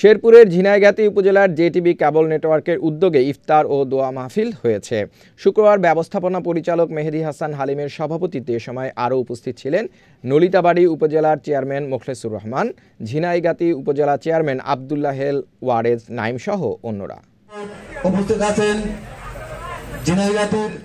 শেরপুরের ঝিনাইগাতি উপজেলার জেটিভি কেবল নেটওয়ার্কের উদ্যোগে ইফতার ও দোয়া মাহফিল হয়েছে শুক্রবার ব্যবস্থাপনা পরিচালক মেহেদি হাসান হালিমের সভাপতিত্বে এ সময় আরও উপস্থিত ছিলেন নলিতাবাড়ি উপজেলার চেয়ারম্যান মোখলেসুর রহমান ঝিনাইগাতি উপজেলা চেয়ারম্যান আবদুল্লাহেল ওয়ারেজ সহ অন্যরা উপস্থিত আছেন